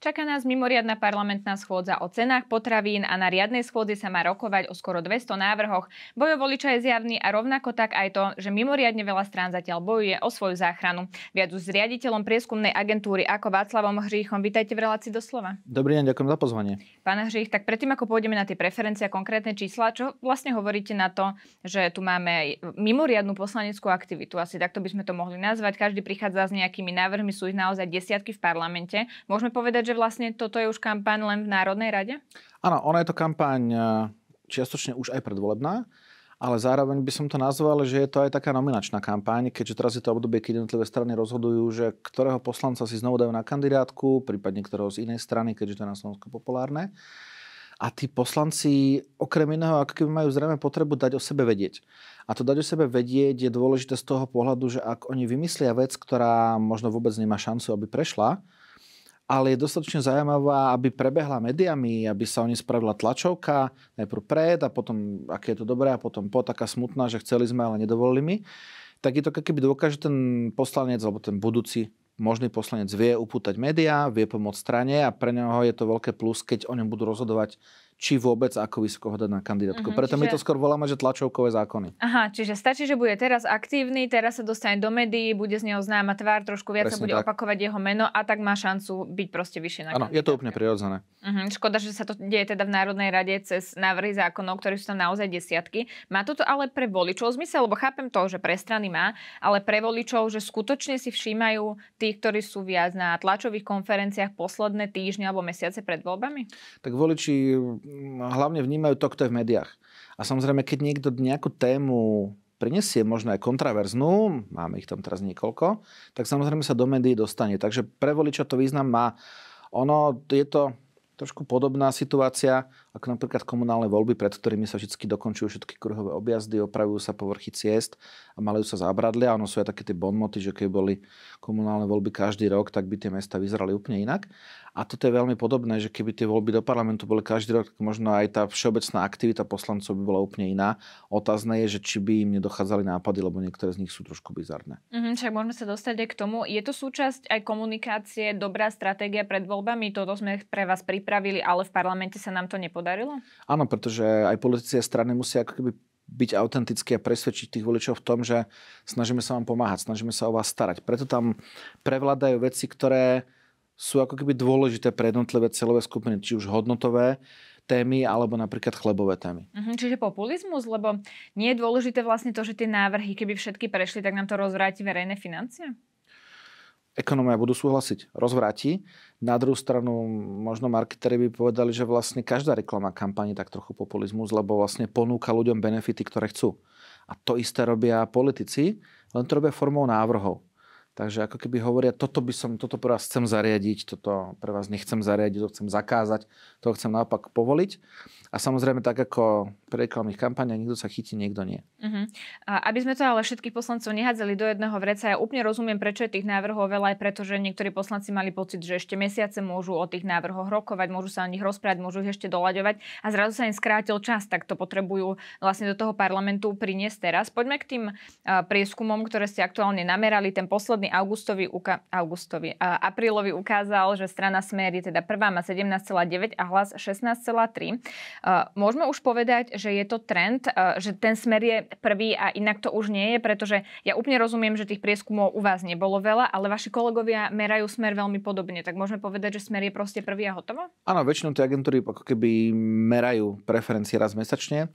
Čaká nás mimoriadna parlamentná schôdza o cenách potravín a na riadnej schôdzi sa má rokovať o skoro 200 návrhoch. Bojo voliča je zjavný a rovnako tak aj to, že mimoriadne veľa strán zatiaľ bojuje o svoju záchranu. Viac s riaditeľom prieskumnej agentúry ako Václavom Hříchom. Vítajte v relácii do slova. Dobrý deň, ďakujem za pozvanie. Pán Hřích, tak predtým ako pôjdeme na tie preferencie a konkrétne čísla, čo vlastne hovoríte na to, že tu máme mimoriadnu poslaneckú aktivitu, asi takto by sme to mohli nazvať. Každý prichádza s nejakými návrhmi, sú ich naozaj desiatky v parlamente. Môžeme povedať, že vlastne toto je už kampaň len v Národnej rade? Áno, ona je to kampaň eh, čiastočne už aj predvolebná, ale zároveň by som to nazval, že je to aj taká nominačná kampaň, keďže teraz je to obdobie, keď jednotlivé strany rozhodujú, že ktorého poslanca si znovu dajú na kandidátku, prípadne ktorého z inej strany, keďže to je na Slovensku populárne. A tí poslanci, okrem iného, ako keby majú zrejme potrebu dať o sebe vedieť. A to dať o sebe vedieť je dôležité z toho pohľadu, že ak oni vymyslia vec, ktorá možno vôbec nemá šancu, aby prešla, ale je dostatočne zaujímavá, aby prebehla mediami, aby sa o nej spravila tlačovka, najprv pred a potom, aké je to dobré a potom po, taká smutná, že chceli sme, ale nedovolili mi, tak je to, keby dokáže ten poslanec alebo ten budúci možný poslanec vie upútať médiá, vie pomôcť strane a pre neho je to veľké plus, keď o ňom budú rozhodovať či vôbec ako vysoko hodať na kandidátku. Uh-huh, Preto čiže... my to skôr voláme, že tlačovkové zákony. Aha, čiže stačí, že bude teraz aktívny, teraz sa dostane do médií, bude z neho známa tvár, trošku viac Presne sa bude tak. opakovať jeho meno a tak má šancu byť proste vyššie na Áno, je to úplne prirodzené. Uh-huh, škoda, že sa to deje teda v Národnej rade cez návrhy zákonov, ktoré sú tam naozaj desiatky. Má toto ale pre voličov zmysel, lebo chápem to, že pre strany má, ale pre voličov, že skutočne si všímajú tých, ktorí sú viac na tlačových konferenciách posledné týždne alebo mesiace pred voľbami? Tak voliči hlavne vnímajú to, kto je v médiách. A samozrejme, keď niekto nejakú tému prinesie možno aj kontraverznú, máme ich tam teraz niekoľko, tak samozrejme sa do médií dostane. Takže pre voliča to význam má. Ono je to trošku podobná situácia ako napríklad komunálne voľby, pred ktorými sa vždy dokončujú všetky kruhové objazdy, opravujú sa povrchy ciest a malujú sa zábradlia. Ono sú aj také tie bonmoty, že keď boli komunálne voľby každý rok, tak by tie mesta vyzerali úplne inak. A toto je veľmi podobné, že keby tie voľby do parlamentu boli každý rok, tak možno aj tá všeobecná aktivita poslancov by bola úplne iná. Otázne je, že či by im nedochádzali nápady, lebo niektoré z nich sú trošku bizarné. Mm-hmm, však môžeme sa dostať aj k tomu. Je to súčasť aj komunikácie, dobrá stratégia pred voľbami? Toto sme pre vás pripravili, ale v parlamente sa nám to nepodarilo podarilo? Áno, pretože aj politici a strany musia ako keby byť autentický a presvedčiť tých voličov v tom, že snažíme sa vám pomáhať, snažíme sa o vás starať. Preto tam prevládajú veci, ktoré sú ako keby dôležité pre jednotlivé celové skupiny, či už hodnotové témy alebo napríklad chlebové témy. Uh-huh, čiže populizmus, lebo nie je dôležité vlastne to, že tie návrhy, keby všetky prešli, tak nám to rozvráti verejné financie? ekonómia budú súhlasiť, rozvráti. Na druhú stranu možno marketeri by povedali, že vlastne každá reklama kampani, tak trochu populizmus, lebo vlastne ponúka ľuďom benefity, ktoré chcú. A to isté robia politici, len to robia formou návrhov. Takže ako keby hovoria, toto by som, toto pre vás chcem zariadiť, toto pre vás nechcem zariadiť, to chcem zakázať, to chcem naopak povoliť. A samozrejme tak ako reklamných kampaní, niekto sa chytí, niekto nie. Uh-huh. A aby sme to ale všetkých poslancov nehádzali do jedného vreca, ja úplne rozumiem, prečo je tých návrhov veľa, aj preto, že niektorí poslanci mali pocit, že ešte mesiace môžu o tých návrhoch rokovať, môžu sa o nich rozprávať, môžu ich ešte doľaďovať a zrazu sa im skrátil čas, tak to potrebujú vlastne do toho parlamentu priniesť teraz. Poďme k tým prieskumom, ktoré ste aktuálne namerali. Ten posledný augustový, uka- augustový aprílový ukázal, že strana Smer je teda prvá má 17,9 a hlas 16,3. Môžeme už povedať, že je to trend, e, že ten smer je prvý a inak to už nie je, pretože ja úplne rozumiem, že tých prieskumov u vás nebolo veľa, ale vaši kolegovia merajú smer veľmi podobne. Tak môžeme povedať, že smer je proste prvý a hotovo? Áno, väčšinou tie agentúry ako keby merajú preferencie raz mesačne,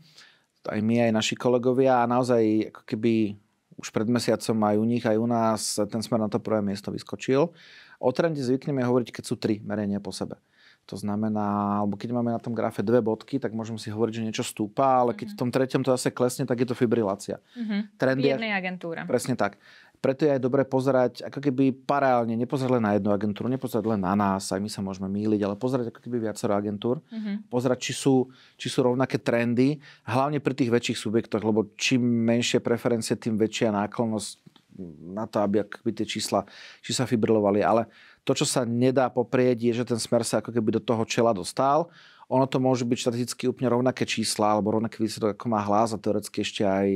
aj my, aj naši kolegovia a naozaj ako keby už pred mesiacom aj u nich, aj u nás ten smer na to prvé miesto vyskočil. O trende zvykneme hovoriť, keď sú tri merenia po sebe. To znamená, alebo keď máme na tom grafe dve bodky, tak môžeme si hovoriť, že niečo stúpa, ale keď mhm. v tom treťom to zase klesne, tak je to fibrilácia. Mm-hmm. Trend je... agentúre. Presne tak. Preto je aj dobre pozerať, ako keby paralelne, nepozerať len na jednu agentúru, nepozerať len na nás, aj my sa môžeme míliť, ale pozerať ako keby viacero agentúr, uh-huh. pozerať, či sú, či sú rovnaké trendy, hlavne pri tých väčších subjektoch, lebo čím menšie preferencie, tým väčšia náklonnosť na to, aby tie čísla, či sa fibrilovali. Ale to, čo sa nedá poprieť, je, že ten smer sa ako keby do toho čela dostal. Ono to môže byť štatisticky úplne rovnaké čísla, alebo rovnaký výsledok, ako má hlas a teoreticky ešte aj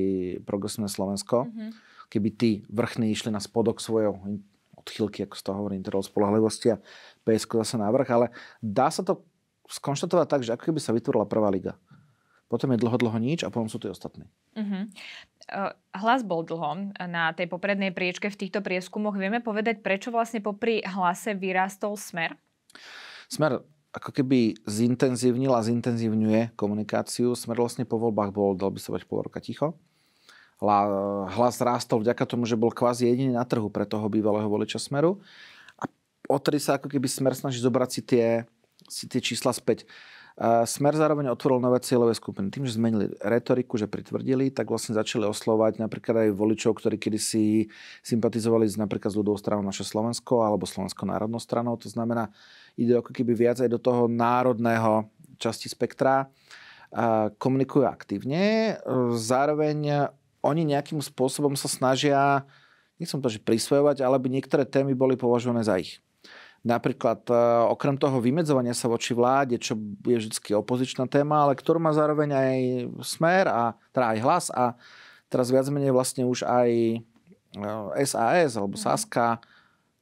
progresívne Slovensko. Mm-hmm. Keby tí vrchní išli na spodok svojho odchylky, ako z toho hovorí interval spolahlivosti a PSK zase na vrch, ale dá sa to skonštatovať tak, že ako keby sa vytvorila prvá liga potom je dlho, dlho nič a potom sú tie ostatné. Uh-huh. Mhm. E, hlas bol dlho na tej poprednej priečke v týchto prieskumoch. Vieme povedať, prečo vlastne popri hlase vyrástol smer? Smer ako keby zintenzívnil a zintenzívňuje komunikáciu. Smer vlastne po voľbách bol, dal by sa bať pol roka ticho. Hlas rástol vďaka tomu, že bol kvázi jediný na trhu pre toho bývalého voliča Smeru. A odtedy sa ako keby Smer snaží zobrať si tie, si tie čísla späť Smer zároveň otvoril nové cieľové skupiny. Tým, že zmenili retoriku, že pritvrdili, tak vlastne začali oslovať napríklad aj voličov, ktorí kedysi sympatizovali s napríklad s ľudovou stranou naše Slovensko alebo Slovensko národnou stranou. To znamená, ide ako keby viac aj do toho národného časti spektra. komunikujú aktívne. Zároveň oni nejakým spôsobom sa snažia, nechcem to, že prisvojovať, ale by niektoré témy boli považované za ich. Napríklad e, okrem toho vymedzovania sa voči vláde, čo je vždy opozičná téma, ale ktorú má zároveň aj smer a teda aj hlas a teraz viac menej vlastne už aj SAS e, alebo mhm. Saska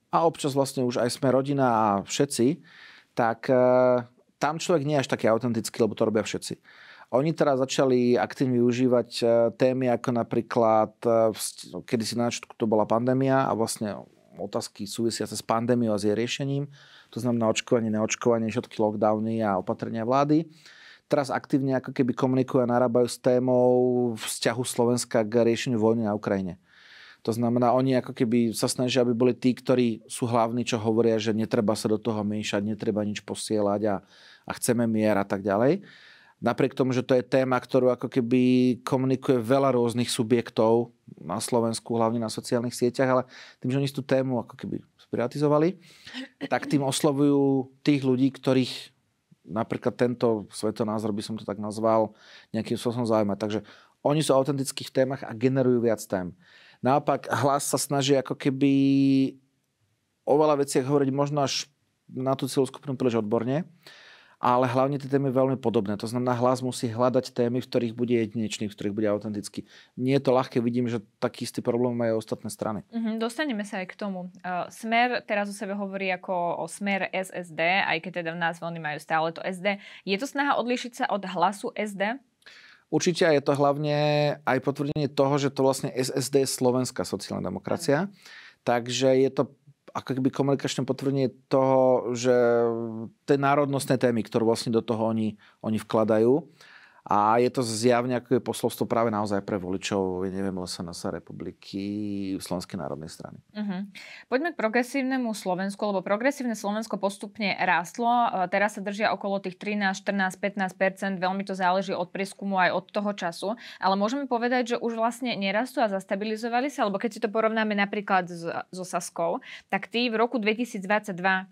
a občas vlastne už aj sme rodina a všetci, tak e, tam človek nie je až taký autentický, lebo to robia všetci. Oni teraz začali aktívne využívať témy ako napríklad, kedy si na to bola pandémia a vlastne otázky súvisiace s pandémiou a s jej riešením, to znamená očkovanie, neočkovanie, všetky lockdowny a opatrenia vlády. Teraz aktívne ako keby komunikujú a narábajú s témou vzťahu Slovenska k riešeniu vojny na Ukrajine. To znamená, oni ako keby sa snažia, aby boli tí, ktorí sú hlavní, čo hovoria, že netreba sa do toho miešať, netreba nič posielať a, a chceme mier a tak ďalej napriek tomu, že to je téma, ktorú ako keby komunikuje veľa rôznych subjektov na Slovensku, hlavne na sociálnych sieťach, ale tým, že oni tú tému ako keby sprivatizovali, tak tým oslovujú tých ľudí, ktorých napríklad tento svetonázor by som to tak nazval, nejakým spôsobom zaujíma. Takže oni sú autentickí v témach a generujú viac tém. Naopak hlas sa snaží ako keby o veľa veciach hovoriť možno až na tú celú skupinu príliš odborne ale hlavne tie témy veľmi podobné. To znamená, hlas musí hľadať témy, v ktorých bude jedinečný, v ktorých bude autentický. Nie je to ľahké, vidím, že taký istý problém majú ostatné strany. Mm-hmm, dostaneme sa aj k tomu. Uh, smer teraz o sebe hovorí ako o smer SSD, aj keď teda v názve oni majú stále to SD. Je to snaha odlišiť sa od hlasu SD? Určite je to hlavne aj potvrdenie toho, že to vlastne SSD je slovenská sociálna demokracia. Mm. Takže je to ako keby komunikačné potvrdenie toho, že mm, tie národnostné témy, ktorú vlastne do toho oni, oni vkladajú. A je to zjavne ako je posolstvo práve naozaj pre voličov, neviem, SNS republiky, Slovenskej národnej strany. Uh-huh. Poďme k progresívnemu Slovensku, lebo progresívne Slovensko postupne rástlo. E, teraz sa držia okolo tých 13, 14, 15 veľmi to záleží od prieskumu aj od toho času. Ale môžeme povedať, že už vlastne nerastú a zastabilizovali sa, lebo keď si to porovnáme napríklad so Saskou, tak tí v roku 2022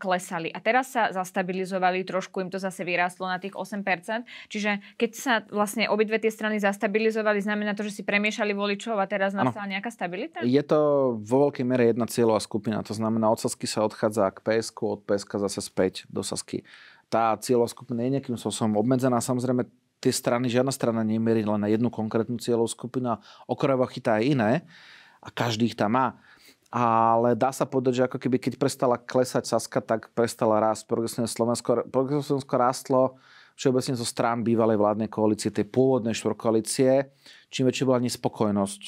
klesali a teraz sa zastabilizovali, trošku im to zase vyrástlo na tých 8%. Čiže keď sa vlastne obidve tie strany zastabilizovali, znamená to, že si premiešali voličov a teraz nastala ano. nejaká stabilita? Je to vo veľkej mere jedna cieľová skupina, to znamená od Sasky sa odchádza k PSK, od PSK zase späť do Sasky. Tá cieľová skupina je nejakým spôsobom obmedzená, samozrejme tie strany, žiadna strana nemierí len na jednu konkrétnu cieľovú skupinu a okrajovo chytá aj iné a každý ich tam má ale dá sa povedať, že ako keby keď prestala klesať Saska, tak prestala rásť progresívne Slovensko. Progresívne Slovensko rástlo všeobecne zo strán bývalej vládnej koalície, tej pôvodnej štvorkoalície, čím väčšia bola nespokojnosť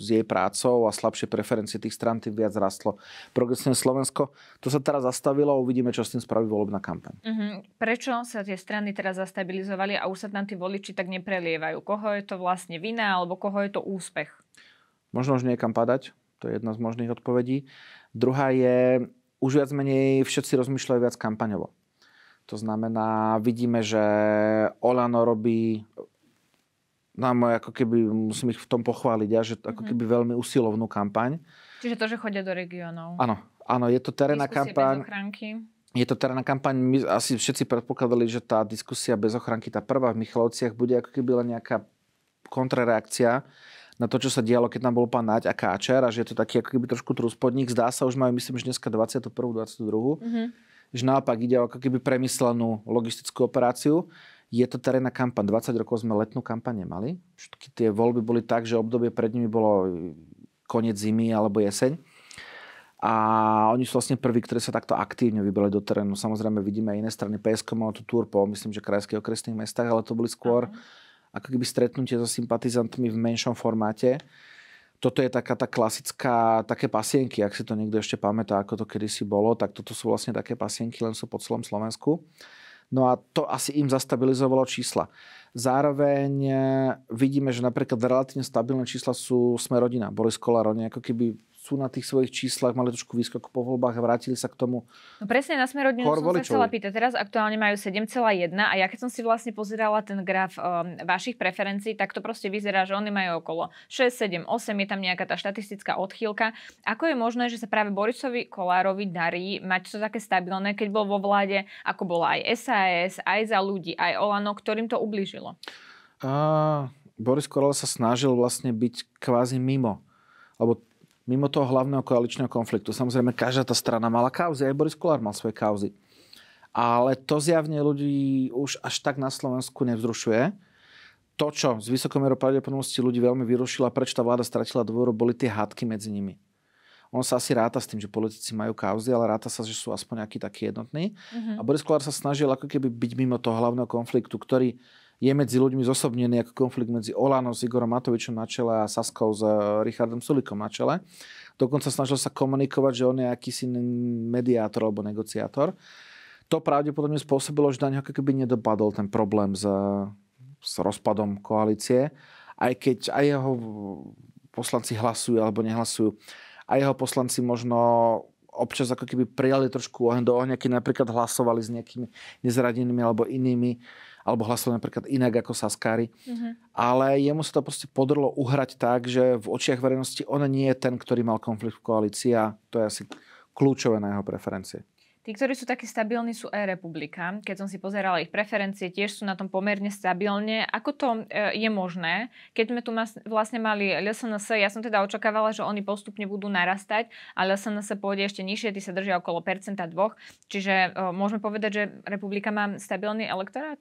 s jej prácou a slabšie preferencie tých strán, tým viac rastlo progresívne Slovensko. To sa teraz zastavilo a uvidíme, čo s tým spraví volebná kampaň. Uh-huh. Prečo sa tie strany teraz zastabilizovali a už sa tam tí voliči tak neprelievajú? Koho je to vlastne vina alebo koho je to úspech? Možno už niekam padať, to je jedna z možných odpovedí. Druhá je, už viac menej všetci rozmýšľajú viac kampaňovo to znamená, vidíme, že Olano robí nám no, ako keby, musím ich v tom pochváliť, ja, že ako mhm. keby veľmi usilovnú kampaň. Čiže to, že chodia do regiónov. Áno, áno, je to terénna kampaň. Je to terénna kampaň, my asi všetci predpokladali, že tá diskusia bez ochranky, tá prvá v Michalovciach, bude ako keby len nejaká kontrareakcia na to, čo sa dialo, keď tam bol pán Naď a Káčer a že je to taký ako keby trošku trúspodník. Zdá sa, už majú myslím, že dneska 21. 22. Mm-hmm že naopak ide o keby premyslenú logistickú operáciu. Je to terénna kampaň. 20 rokov sme letnú kampaň nemali. Všetky tie voľby boli tak, že obdobie pred nimi bolo e, koniec zimy alebo jeseň. A oni sú vlastne prví, ktorí sa takto aktívne vybrali do terénu. Samozrejme vidíme aj iné strany. PSK malo tú túr po, myslím, že krajských okresných mestách, ale to boli skôr Aha. ako keby stretnutie so sympatizantmi v menšom formáte toto je taká tá klasická, také pasienky, ak si to niekto ešte pamätá, ako to kedysi bolo, tak toto sú vlastne také pasienky, len sú po celom Slovensku. No a to asi im zastabilizovalo čísla. Zároveň eh, vidíme, že napríklad relatívne stabilné čísla sú Sme rodina, boli Kolár, oni ako keby sú na tých svojich číslach, mali trošku výskok po voľbách a vrátili sa k tomu. No presne na smerodinu som sa chcela pýtať. Teraz aktuálne majú 7,1 a ja keď som si vlastne pozerala ten graf um, vašich preferencií, tak to proste vyzerá, že oni majú okolo 6, 7, 8, je tam nejaká tá štatistická odchýlka. Ako je možné, že sa práve Borisovi Kolárovi darí mať to také stabilné, keď bol vo vláde, ako bola aj SAS, aj za ľudí, aj Olano, ktorým to ubližilo? A, Boris Kolár sa snažil vlastne byť kvázi mimo. Lebo mimo toho hlavného koaličného konfliktu. Samozrejme, každá tá strana mala kauzy, aj Boris Kolár mal svoje kauzy. Ale to zjavne ľudí už až tak na Slovensku nevzrušuje. To, čo z vysokou mierou pravdepodobnosti ľudí veľmi a prečo tá vláda stratila dôveru, boli tie hádky medzi nimi. On sa asi ráta s tým, že politici majú kauzy, ale ráta sa, že sú aspoň nejaký taký jednotný. Mm-hmm. A Boris Kolár sa snažil ako keby byť mimo toho hlavného konfliktu, ktorý je medzi ľuďmi zosobnený ako konflikt medzi Olano s Igorom Matovičom na čele a Saskou s eh, Richardom Sulikom na čele. Dokonca snažil sa komunikovať, že on je akýsi mediátor alebo negociátor. To pravdepodobne spôsobilo, že na ako keby nedopadol ten problém s, s rozpadom koalície, aj keď aj jeho poslanci hlasujú alebo nehlasujú. A jeho poslanci možno občas ako keby prijali trošku oheň do ohňa, keď napríklad hlasovali s nejakými nezradenými alebo inými alebo hlasoval napríklad inak ako Saskári. Uh-huh. Mhm. Ale jemu sa to proste podrlo uhrať tak, že v očiach verejnosti on nie je ten, ktorý mal konflikt v koalícii a to je asi kľúčové na jeho preferencie. Tí, ktorí sú takí stabilní, sú e-republika. Keď som si pozerala ich preferencie, tiež sú na tom pomerne stabilne. Ako to e, je možné? Keď sme tu vlastne mali LSNS, ja som teda očakávala, že oni postupne budú narastať, a LSNS pôjde ešte nižšie, tí sa držia okolo percenta dvoch. Čiže e, môžeme povedať, že republika má stabilný elektorát?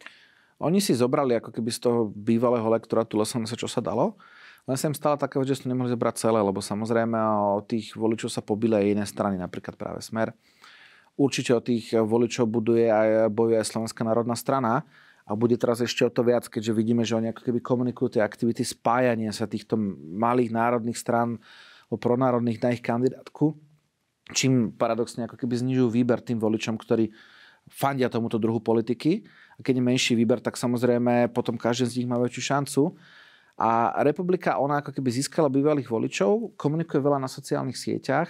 Oni si zobrali ako keby z toho bývalého lektorátu sa čo sa dalo, len sa im stala taká že to nemohli zobrať celé, lebo samozrejme o tých voličov sa pobili aj iné strany, napríklad práve Smer. Určite o tých voličov buduje aj bojuje aj Slovenská národná strana a bude teraz ešte o to viac, keďže vidíme, že oni ako keby komunikujú tie aktivity spájania sa týchto malých národných strán pronárodných na ich kandidátku, čím paradoxne ako keby znižujú výber tým voličom, ktorí fandia tomuto druhu politiky. A keď je menší výber, tak samozrejme potom každý z nich má väčšiu šancu. A republika, ona ako keby získala bývalých voličov, komunikuje veľa na sociálnych sieťach,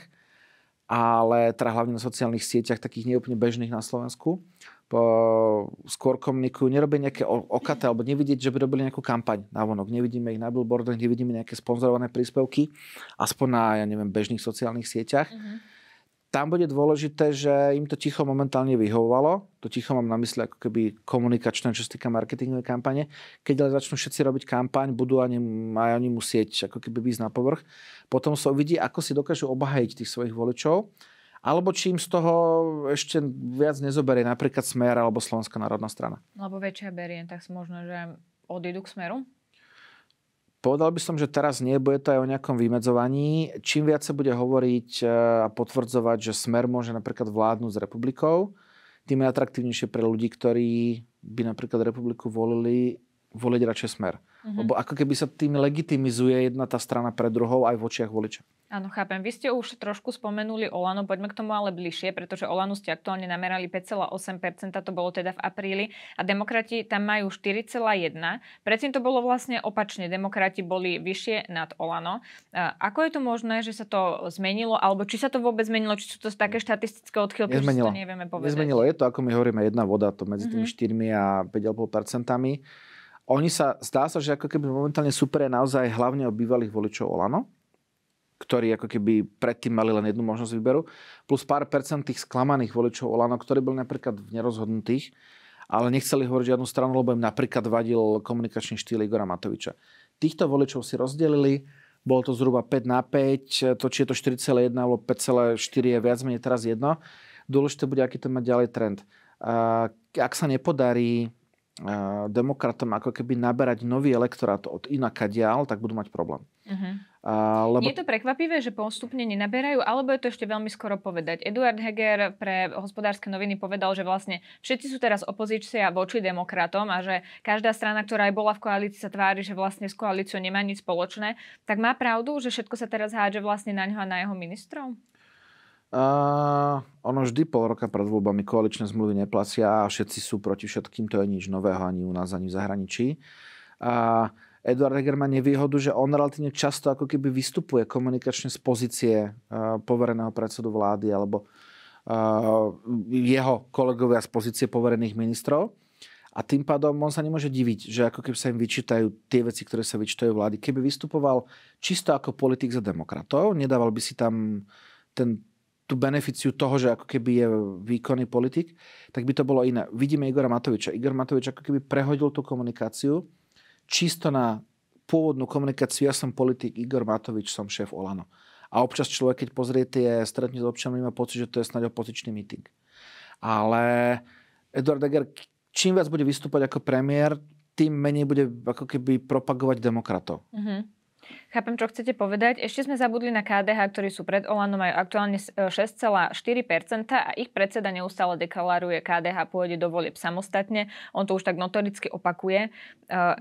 ale teda hlavne na sociálnych sieťach, takých neúplne bežných na Slovensku. Po, skôr komunikujú, nerobia nejaké okate, alebo nevidieť, že by robili nejakú kampaň na vonok. Nevidíme ich na billboardoch, nevidíme nejaké sponzorované príspevky, aspoň na, ja neviem, bežných sociálnych sieťach. Uh-huh tam bude dôležité, že im to ticho momentálne vyhovovalo. To ticho mám na mysle ako keby komunikačné, čo sa týka marketingovej kampane. Keď ale začnú všetci robiť kampaň, budú ani, aj oni musieť ako keby ísť na povrch. Potom sa uvidí, ako si dokážu obhajiť tých svojich voličov. Alebo čím z toho ešte viac nezoberie napríklad Smer alebo Slovenská národná strana. Lebo väčšia berie, tak možno, že odídu k Smeru? Povedal by som, že teraz nie, bude to aj o nejakom vymedzovaní. Čím viac sa bude hovoriť e, a potvrdzovať, že smer môže napríklad vládnuť s republikou, tým je atraktívnejšie pre ľudí, ktorí by napríklad republiku volili voliť radšej smer. Mm-hmm. Lebo ako keby sa tým legitimizuje jedna tá strana pre druhou aj v očiach voliča. Áno, chápem. Vy ste už trošku spomenuli Olano, poďme k tomu ale bližšie, pretože Olanu ste aktuálne namerali 5,8%, to bolo teda v apríli, a demokrati tam majú 4,1%. Predtým to bolo vlastne opačne, demokrati boli vyššie nad Olano. Ako je to možné, že sa to zmenilo, alebo či sa to vôbec zmenilo, či sú to také štatistické odchylky, že to nevieme povedať? Nezmenilo. Je to, ako my hovoríme, jedna voda, to medzi tými mm-hmm. 4 a 5,5%. Oni sa, zdá sa, že ako keby momentálne je naozaj hlavne o bývalých voličov Olano, ktorí ako keby predtým mali len jednu možnosť výberu, plus pár percent tých sklamaných voličov Olano, ktorí boli napríklad v nerozhodnutých, ale nechceli hovoriť žiadnu stranu, lebo im napríklad vadil komunikačný štýl Igora Matoviča. Týchto voličov si rozdelili, bolo to zhruba 5 na 5, to či je to 4,1 alebo 5,4 je viac menej teraz jedno. Dôležité bude, aký to mať ďalej trend. Ak sa nepodarí demokratom ako keby naberať nový elektorát od inaka ďal, tak budú mať problém. Uh-huh. A, lebo... Je to prekvapivé, že postupne nenaberajú, alebo je to ešte veľmi skoro povedať? Eduard Heger pre hospodárske noviny povedal, že vlastne všetci sú teraz opozícia voči demokratom a že každá strana, ktorá aj bola v koalícii, sa tvári, že vlastne s koalíciou nemá nič spoločné. Tak má pravdu, že všetko sa teraz hádže vlastne na ňo a na jeho ministrov? Uh, ono vždy pol roka pred voľbami koaličné zmluvy neplacia a všetci sú proti všetkým, to je nič nového ani u nás, ani v zahraničí. Uh, Eduard Heger má nevýhodu, že on relatívne často ako keby vystupuje komunikačne z pozície uh, povereného predsedu vlády alebo uh, jeho kolegovia z pozície poverených ministrov. A tým pádom on sa nemôže diviť, že ako keby sa im vyčítajú tie veci, ktoré sa vyčítajú vlády. Keby vystupoval čisto ako politik za demokratov, nedával by si tam ten tú beneficiu toho, že ako keby je výkonný politik, tak by to bolo iné. Vidíme Igora Matoviča. Igor Matovič ako keby prehodil tú komunikáciu čisto na pôvodnú komunikáciu. Ja som politik, Igor Matovič, som šéf Olano. A občas človek, keď pozrie tie stretnutia s občanmi, má pocit, že to je snáď opozičný meeting. Ale Eduard Eger, čím viac bude vystúpať ako premiér, tým menej bude ako keby propagovať demokratov. Mm-hmm. Chápem, čo chcete povedať. Ešte sme zabudli na KDH, ktorí sú pred Olanom, majú aktuálne 6,4% e, a ich predseda neustále deklaruje, KDH pôjde do volieb samostatne. On to už tak notoricky opakuje. E,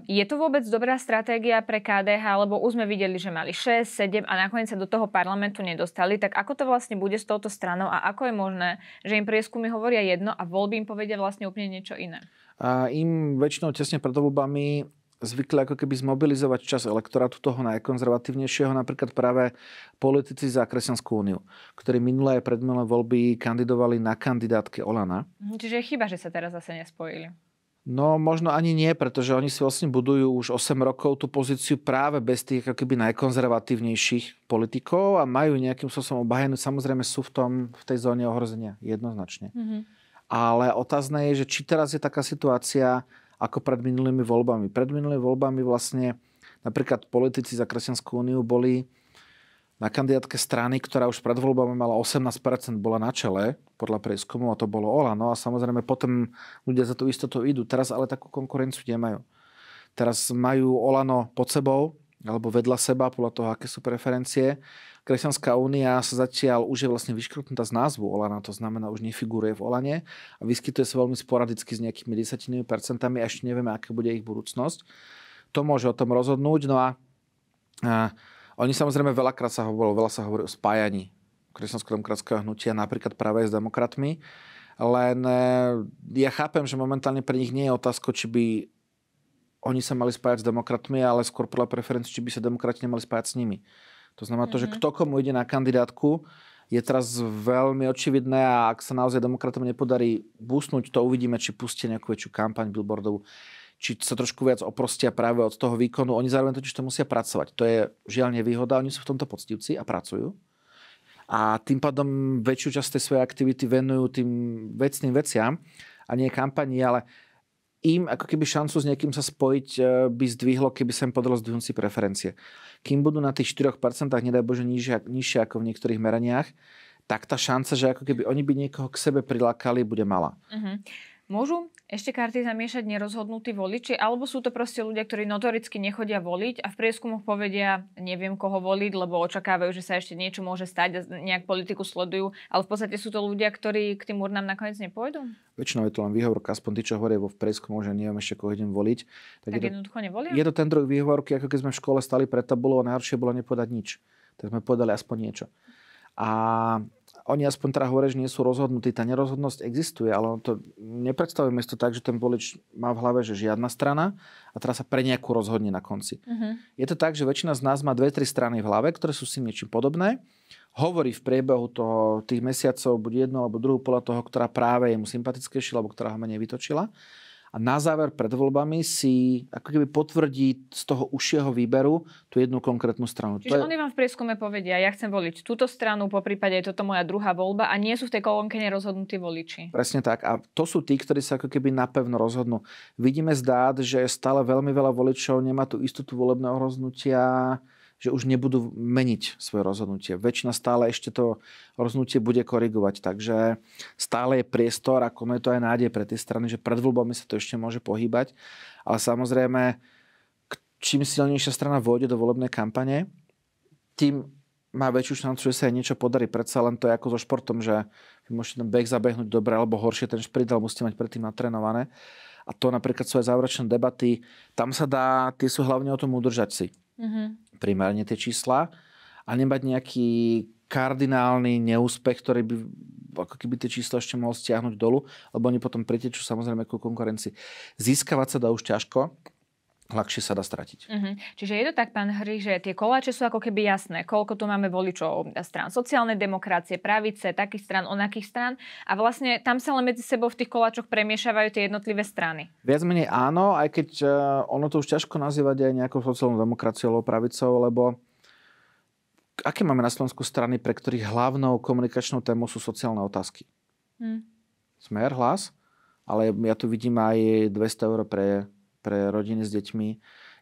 je to vôbec dobrá stratégia pre KDH, lebo už sme videli, že mali 6, 7 a nakoniec sa do toho parlamentu nedostali. Tak ako to vlastne bude s touto stranou a ako je možné, že im prieskumy hovoria jedno a voľby im povedia vlastne úplne niečo iné? A im väčšinou tesne pred voľbami zvykli ako keby zmobilizovať čas elektorátu toho najkonzervatívnejšieho, napríklad práve politici za Kresťanskú úniu, ktorí minulé predminulé voľby kandidovali na kandidátke Olana. Mhm, čiže je chyba, že sa teraz zase nespojili. No možno ani nie, pretože oni si vlastne budujú už 8 rokov tú pozíciu práve bez tých ako keby najkonzervatívnejších politikov a majú nejakým spôsobom obahenú. Samozrejme sú v, tom, v tej zóne ohrozenia, jednoznačne. Mm-hmm. Ale otázne je, že či teraz je taká situácia, ako pred minulými voľbami. Pred minulými voľbami vlastne napríklad politici za Kresťanskú úniu boli na kandidátke strany, ktorá už pred voľbami mala 18%, bola na čele podľa prieskumu a to bolo No a samozrejme potom ľudia za tú istotu idú. Teraz ale takú konkurenciu nemajú. Teraz majú Olano pod sebou alebo vedľa seba podľa toho, aké sú preferencie Kresťanská únia sa zatiaľ už je vlastne vyškrtnutá z názvu Olana, to znamená už nefiguruje v Olane a vyskytuje sa veľmi sporadicky s nejakými desatinými percentami a ešte nevieme, aká bude ich budúcnosť. To môže o tom rozhodnúť. No a, a oni samozrejme veľakrát sa hovorilo, veľa sa hovorí o spájaní kresťansko-demokratského hnutia napríklad práve s demokratmi. Len e, ja chápem, že momentálne pre nich nie je otázka, či by oni sa mali spájať s demokratmi, ale skôr podľa preferencií, či by sa demokrati nemali spájať s nimi. To znamená to, že mhm. kto komu ide na kandidátku, je teraz veľmi očividné a ak sa naozaj demokratom nepodarí búsnuť, to uvidíme, či pustia nejakú väčšiu kampaň billboardov, či sa trošku viac oprostia práve od toho výkonu. Oni zároveň totiž to musia pracovať. To je žiaľ nevýhoda, oni sú v tomto poctivci a pracujú. A tým pádom väčšiu časť tej svojej aktivity venujú tým vecným veciam a nie kampani, ale im ako keby šancu s niekým sa spojiť eh, by zdvihlo, keby sa im podalo zdvihnúť si preferencie. Kým budú na tých 4%, nedaj Bože, nižšie, nižšie ako v niektorých meraniach, tak tá šanca, že ako keby oni by niekoho k sebe prilákali, bude malá. Uh-huh. Môžu ešte karty zamiešať nerozhodnutí voliči, alebo sú to proste ľudia, ktorí notoricky nechodia voliť a v prieskumoch povedia, neviem koho voliť, lebo očakávajú, že sa ešte niečo môže stať a nejak politiku sledujú, ale v podstate sú to ľudia, ktorí k tým urnám nakoniec nepôjdu? Väčšinou je to len výhovorka, aspoň tí, čo hovoria vo prieskumu, že neviem ešte koho idem voliť. Tak, tak je to, nevolia? Je to ten druh výhovorky, ako keď sme v škole stali pred tabulou a najhoršie bolo nepovedať nič. Tak sme povedali aspoň niečo. A oni aspoň teda hovoria, že nie sú rozhodnutí. Tá nerozhodnosť existuje, ale to nepredstavujeme si to tak, že ten volič má v hlave, že žiadna strana a teraz sa pre nejakú rozhodne na konci. Uh-huh. Je to tak, že väčšina z nás má dve, tri strany v hlave, ktoré sú si niečím podobné. Hovorí v priebehu toho, tých mesiacov buď jednu alebo druhú podľa toho, ktorá práve je mu sympatickejšia alebo ktorá ho menej vytočila a na záver pred voľbami si ako keby potvrdí z toho užšieho výberu tú jednu konkrétnu stranu. Čiže to je... oni vám v prieskume povedia, ja chcem voliť túto stranu, po prípade je toto moja druhá voľba a nie sú v tej kolónke nerozhodnutí voliči. Presne tak. A to sú tí, ktorí sa ako keby napevno rozhodnú. Vidíme zdát, že stále veľmi veľa voličov nemá tú istotu volebného rozhodnutia že už nebudú meniť svoje rozhodnutie. Väčšina stále ešte to rozhodnutie bude korigovať, takže stále je priestor a kono je to aj nádej pre tie strany, že pred voľbami sa to ešte môže pohybať, ale samozrejme čím silnejšia strana vôjde do volebnej kampane, tým má väčšiu šancu, že sa aj niečo podarí. Predsa len to je ako so športom, že vy môžete ten beh zabehnúť dobre alebo horšie, ten šprint, ale musíte mať predtým natrenované. A to napríklad sú aj záverečné debaty. Tam sa dá, tie sú hlavne o tom udržať si. Mm-hmm primárne tie čísla a nemať nejaký kardinálny neúspech, ktorý by ako keby tie čísla ešte mohol stiahnuť dolu, lebo oni potom pretečú samozrejme ku konkurencii. Získavať sa dá už ťažko, ľahšie sa dá stratiť. Mm-hmm. Čiže je to tak, pán Hry, že tie koláče sú ako keby jasné, koľko tu máme voličov strán sociálnej demokracie, pravice, takých stran, onakých stran a vlastne tam sa len medzi sebou v tých koláčoch premiešavajú tie jednotlivé strany. Viac menej áno, aj keď uh, ono to už ťažko nazývať aj nejakou sociálnou demokraciou alebo pravicou, lebo aké máme na Slovensku strany, pre ktorých hlavnou komunikačnou témou sú sociálne otázky? Mm. Smer, hlas, ale ja tu vidím aj 200 eur pre pre rodiny s deťmi.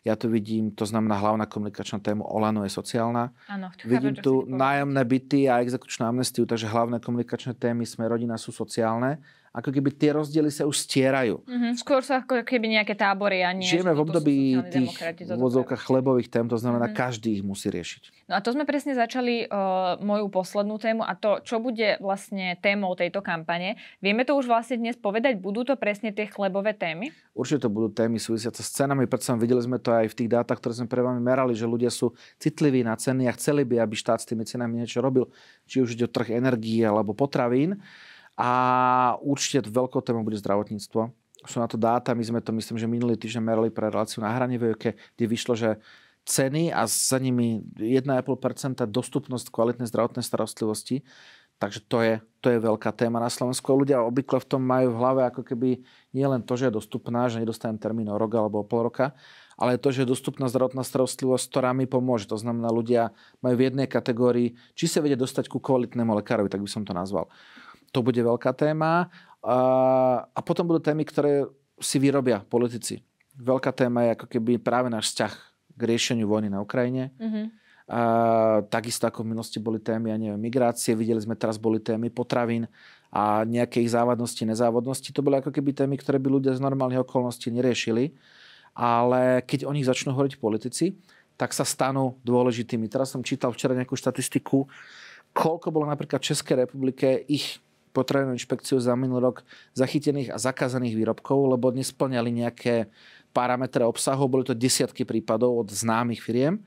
Ja tu vidím, to znamená hlavná komunikačná téma Olano je sociálna. Áno, vidím tu nájomné byty a exekučnú amnestiu, takže hlavné komunikačné témy sme rodina sú sociálne ako keby tie rozdiely sa už stierajú. Mm-hmm. Skôr sú ako keby nejaké tábory a nie. Žijeme v období tých vozovkách chlebových tém, to znamená, mm-hmm. každý ich musí riešiť. No a to sme presne začali uh, moju poslednú tému a to, čo bude vlastne témou tejto kampane. Vieme to už vlastne dnes povedať, budú to presne tie chlebové témy? Určite to budú témy súvisiace s cenami, pretože videli sme to aj v tých dátach, ktoré sme pre vami merali, že ľudia sú citliví na ceny a chceli by, aby štát s tými cenami niečo robil, či už ide o trh energie alebo potravín. A určite veľkou témou bude zdravotníctvo. Sú na to dáta, my sme to myslím, že minulý týždeň merali pre reláciu na hrane v kde vyšlo, že ceny a za nimi 1,5% dostupnosť kvalitnej zdravotnej starostlivosti. Takže to je, to je veľká téma na Slovensku. Ľudia obvykle v tom majú v hlave ako keby nie len to, že je dostupná, že nedostanem termín o rok alebo o pol roka, ale to, že je dostupná zdravotná starostlivosť, ktorá mi pomôže. To znamená, ľudia majú v jednej kategórii, či sa vedia dostať ku kvalitnému lekárovi, tak by som to nazval to bude veľká téma. A, a potom budú témy, ktoré si vyrobia politici. Veľká téma je ako keby práve náš vzťah k riešeniu vojny na Ukrajine. Mm-hmm. A, takisto ako v minulosti boli témy, ja neviem, migrácie, videli sme teraz boli témy potravín a nejaké ich závadnosti, nezávadnosti. To boli ako keby témy, ktoré by ľudia z normálnych okolností neriešili. Ale keď o nich začnú hovoriť politici, tak sa stanú dôležitými. Teraz som čítal včera nejakú štatistiku, koľko bolo napríklad v Českej republike ich potravinovú inšpekciu za minulý rok zachytených a zakázaných výrobkov, lebo nesplňali nejaké parametre obsahu, boli to desiatky prípadov od známych firiem.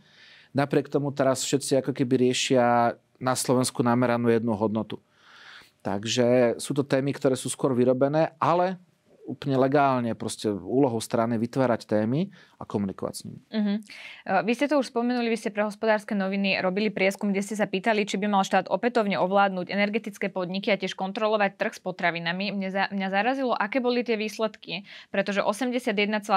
Napriek tomu teraz všetci ako keby riešia na Slovensku nameranú jednu hodnotu. Takže sú to témy, ktoré sú skôr vyrobené, ale úplne legálne proste úlohou strany vytvárať témy a komunikovať s nimi. Uh-huh. Vy ste to už spomenuli, vy ste pre hospodárske noviny robili prieskum, kde ste sa pýtali, či by mal štát opätovne ovládnuť energetické podniky a tiež kontrolovať trh s potravinami. Mňa, za, mňa zarazilo, aké boli tie výsledky, pretože 81,3%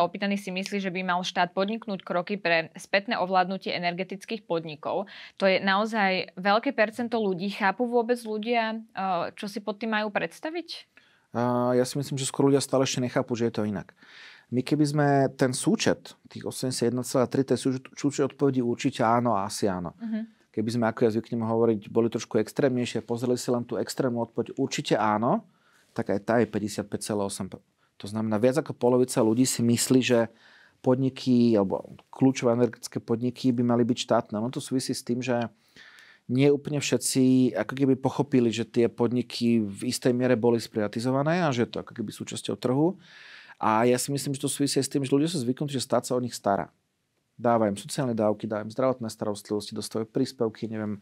opýtaných si myslí, že by mal štát podniknúť kroky pre spätné ovládnutie energetických podnikov. To je naozaj veľké percento ľudí. Chápu vôbec ľudia, eh, čo si pod tým majú predstaviť? ja si myslím, že skoro ľudia stále ešte nechápu, že je to inak. My keby sme ten súčet, tých 81,3, ten súčet, odpovedí určite áno a asi áno. Uh-huh. Keby sme, ako ja zvyknem hovoriť, boli trošku extrémnejšie, pozreli si len tú extrémnu odpoveď určite áno, tak aj tá je 55,8. To znamená, viac ako polovica ľudí si myslí, že podniky alebo kľúčové energetické podniky by mali byť štátne. No to súvisí s tým, že nie úplne všetci ako keby pochopili, že tie podniky v istej miere boli sprivatizované a že je to ako keby súčasťou trhu. A ja si myslím, že to súvisí s tým, že ľudia sú zvyknutí, že stát sa o nich stará. Dáva im sociálne dávky, dáva im zdravotné starostlivosti, dostávajú príspevky, neviem,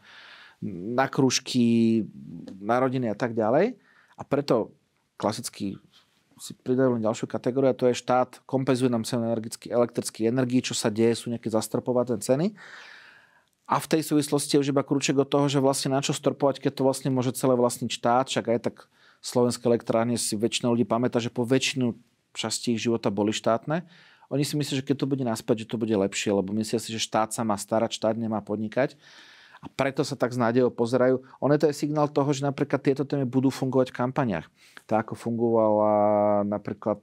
na kružky, na rodiny a tak ďalej. A preto klasicky si pridajú len ďalšiu kategóriu a to je štát kompenzuje nám cenu elektrických energií, čo sa deje, sú nejaké zastropovaté ceny. A v tej súvislosti je už iba kruček od toho, že vlastne na čo stropovať, keď to vlastne môže celé vlastniť štát, však aj tak slovenské elektrárne si väčšina ľudí pamätá, že po väčšinu časti ich života boli štátne. Oni si myslia, že keď to bude naspäť, že to bude lepšie, lebo myslia si, že štát sa má starať, štát nemá podnikať. A preto sa tak s nádejou pozerajú. Ono to je signál toho, že napríklad tieto témy budú fungovať v kampaniach. Tak ako fungovala napríklad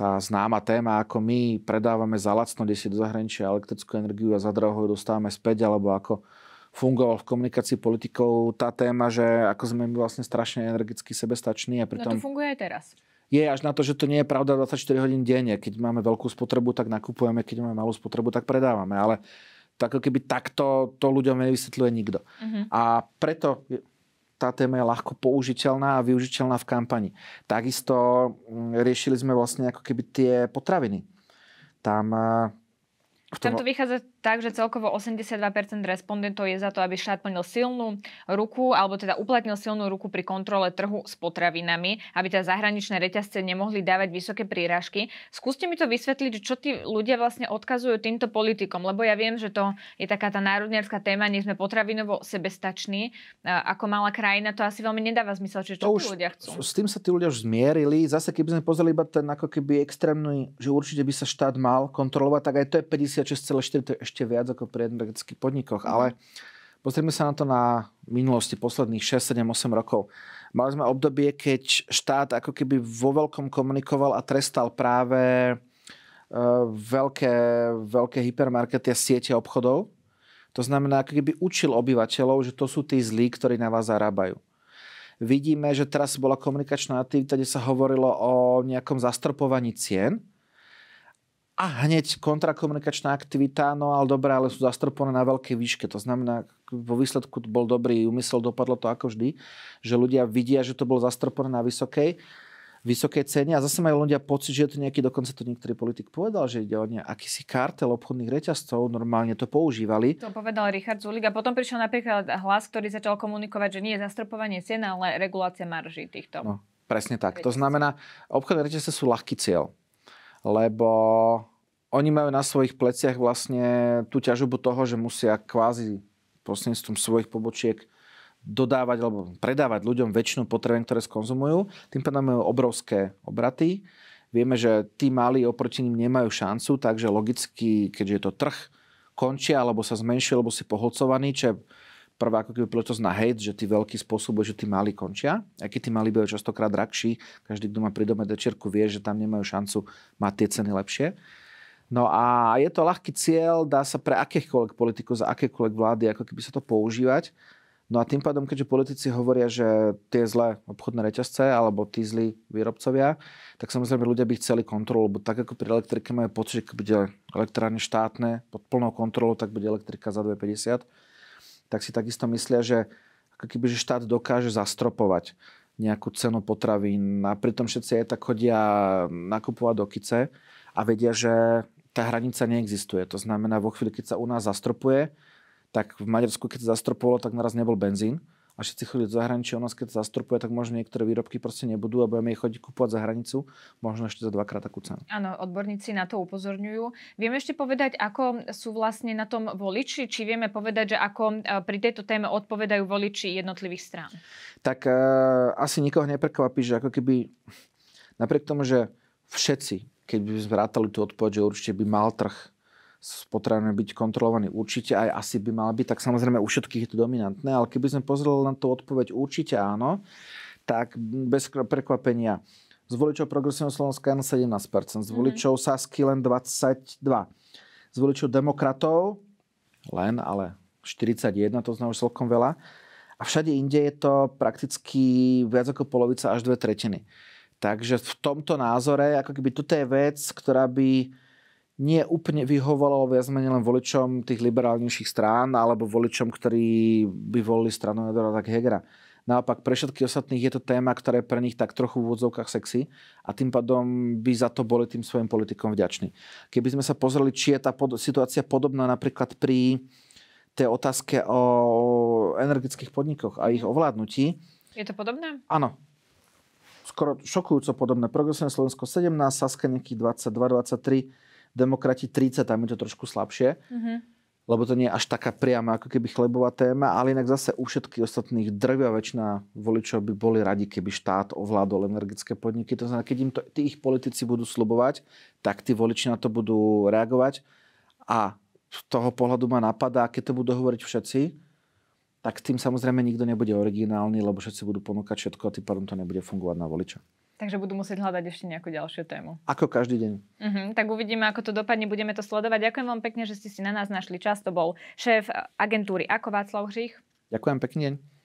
tá známa téma, ako my predávame za lacno, kde si do zahraničia elektrickú energiu a za draho dostávame späť, alebo ako fungoval v komunikácii politikov tá téma, že ako sme my vlastne strašne energicky sebestační. A pritom... No to funguje aj teraz. Je až na to, že to nie je pravda 24 hodín denne. Keď máme veľkú spotrebu, tak nakupujeme, keď máme malú spotrebu, tak predávame. Ale tak, keby takto to ľuďom nevysvetľuje nikto. Uh-huh. A preto tá téma je ľahko použiteľná a využiteľná v kampani. Takisto mm, riešili sme vlastne ako keby tie potraviny. Tam eh, tam to vychádza tak, že celkovo 82% respondentov je za to, aby štát plnil silnú ruku, alebo teda uplatnil silnú ruku pri kontrole trhu s potravinami, aby teda zahraničné reťazce nemohli dávať vysoké prírážky. Skúste mi to vysvetliť, čo tí ľudia vlastne odkazujú týmto politikom, lebo ja viem, že to je taká tá národniarská téma, nie sme potravinovo sebestační. Ako malá krajina to asi veľmi nedáva zmysel, čo to tí ľudia chcú. S tým sa tí ľudia už zmierili. Zase keby sme pozreli iba ten ako keby extrémny, že určite by sa štát mal kontrolovať, tak aj to je 50 56,4 to je ešte viac ako pri energetických podnikoch, ale pozrieme sa na to na minulosti posledných 6, 7, 8 rokov. Mali sme obdobie, keď štát ako keby vo veľkom komunikoval a trestal práve e, veľké, veľké hypermarkety a siete obchodov. To znamená, ako keby učil obyvateľov, že to sú tí zlí, ktorí na vás zarábajú. Vidíme, že teraz bola komunikačná aktivita, kde sa hovorilo o nejakom zastropovaní cien a hneď kontrakomunikačná aktivita, no ale dobré, ale sú zastrpované na veľkej výške. To znamená, vo výsledku bol dobrý úmysel, dopadlo to ako vždy, že ľudia vidia, že to bolo zastrponé na vysokej, vysokej cene a zase majú ľudia pocit, že je to nejaký, dokonca to niektorý politik povedal, že ide o nejakýsi kartel obchodných reťazcov, normálne to používali. To povedal Richard Zulik a potom prišiel napríklad hlas, ktorý začal komunikovať, že nie je zastropovanie cien, ale regulácia marží týchto. No, presne tak. To znamená, obchodné reťazce sú ľahký cieľ lebo oni majú na svojich pleciach vlastne tú ťažobu toho, že musia kvázi prostredníctvom svojich pobočiek dodávať alebo predávať ľuďom väčšinu potravín, ktoré skonzumujú. Tým pádom majú obrovské obraty. Vieme, že tí malí oproti ním nemajú šancu, takže logicky, keďže je to trh, končia alebo sa zmenšuje, alebo si poholcovaní, čo je prvá ako keby príležitosť na hate, že tí veľkí spôsobujú, že tí mali končia. A keď tí mali bývajú častokrát drahší, každý, kto má pri dome dečerku, vie, že tam nemajú šancu mať tie ceny lepšie. No a je to ľahký cieľ, dá sa pre akýchkoľvek politikov, za akékoľvek vlády, ako keby sa to používať. No a tým pádom, keďže politici hovoria, že tie zlé obchodné reťazce alebo tí zlí výrobcovia, tak samozrejme ľudia by chceli kontrolu, lebo tak ako pri elektrike majú pocit, že keď bude elektrárne štátne pod plnou kontrolou, tak bude elektrika za 2,50 tak si takisto myslia, že ako keby že štát dokáže zastropovať nejakú cenu potravín a pritom všetci aj tak chodia nakupovať do kice a vedia, že tá hranica neexistuje. To znamená, vo chvíli, keď sa u nás zastropuje, tak v Maďarsku, keď sa zastropovalo, tak naraz nebol benzín a všetci chodí do zahraničia, u nás keď sa zastropuje, tak možno niektoré výrobky proste nebudú a budeme ich chodiť kupovať za hranicu, možno ešte za dvakrát takú cenu. Áno, odborníci na to upozorňujú. Vieme ešte povedať, ako sú vlastne na tom voliči, či vieme povedať, že ako e, pri tejto téme odpovedajú voliči jednotlivých strán? Tak e, asi nikoho neprekvapí, že ako keby napriek tomu, že všetci, keď by sme vrátali tú odpoveď, že určite by mal trh potrebujeme byť kontrolovaný určite aj asi by mal byť, tak samozrejme u všetkých je to dominantné, ale keby sme pozreli na tú odpoveď určite áno, tak bez prekvapenia z voličov Progresívneho Slovenska na 17%, z mhm. voličov mm-hmm. Sasky len 22%, z voličov demokratov len, ale 41, to znamená už celkom veľa. A všade inde je to prakticky viac ako polovica až dve tretiny. Takže v tomto názore, ako keby toto je vec, ktorá by nie úplne vyhovovalo viac menej len voličom tých liberálnejších strán alebo voličom, ktorí by volili stranu Jodora tak Hegera. Naopak pre všetkých ostatných je to téma, ktorá je pre nich tak trochu v úvodzovkách sexy a tým pádom by za to boli tým svojim politikom vďační. Keby sme sa pozreli, či je tá pod- situácia podobná napríklad pri tej otázke o energetických podnikoch a ich ovládnutí. Je to podobné? Áno. Skoro šokujúco podobné. Progresívne Slovensko 17, Saska nejakých 22, 23, demokrati 30, tam je to trošku slabšie. Mm-hmm lebo to nie je až taká priama ako keby chlebová téma, ale inak zase u všetkých ostatných drvia väčšina voličov by boli radi, keby štát ovládol energetické podniky. To znamená, keď im to, tí ich politici budú slubovať, tak tí voliči na to budú reagovať a z toho pohľadu ma napadá, keď to budú hovoriť všetci, tak tým samozrejme nikto nebude originálny, lebo všetci budú ponúkať všetko a tým pádom to nebude fungovať na voliča. Takže budú musieť hľadať ešte nejakú ďalšiu tému. Ako každý deň. Uh-huh, tak uvidíme, ako to dopadne, budeme to sledovať. Ďakujem vám pekne, že ste si na nás našli čas. To bol šéf agentúry Ako Václav Hřích. Ďakujem pekne.